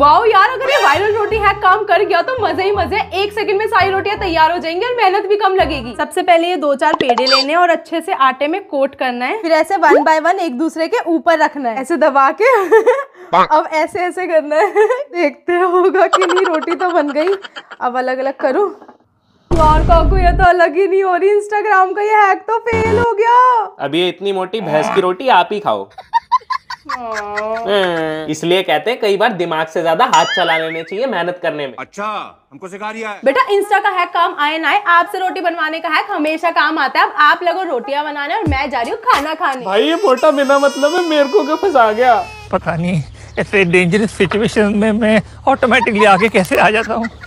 Wow यार अगर ये वायरल रोटी है काम कर गया तो मजे ही मजे एक सेकंड में सारी रोटियां तैयार हो जाएंगी और मेहनत भी कम लगेगी सबसे पहले ये दो चार पेड़े लेने और अच्छे से आटे में कोट करना है फिर ऐसे वन बाय वन एक दूसरे के ऊपर रखना है ऐसे दबा के अब ऐसे ऐसे करना है देखते होगा कि नहीं रोटी तो बन गई अब अलग अलग करूँ यार काकू ये तो अलग ही नहीं हो रही इंस्टाग्राम का ये हैक तो फेल हो गया अभी ये इतनी मोटी भैंस की रोटी आप ही खाओ हाँ। हाँ। इसलिए कहते हैं कई बार दिमाग से ज्यादा हाथ चला लेने चाहिए मेहनत करने में अच्छा हमको सिखा रिया है बेटा इंस्टा का है काम आए ना आए आपसे रोटी बनवाने का है हमेशा काम आता है अब आप लगो रोटियां बनाने और मैं जा रही हूँ खाना खाने भाई ये मोटा बिना मतलब है मेरे को क्यों फंसा गया पता नहीं ऐसे डेंजरस सिचुएशन में मैं ऑटोमेटिकली आगे कैसे आ जाता हूँ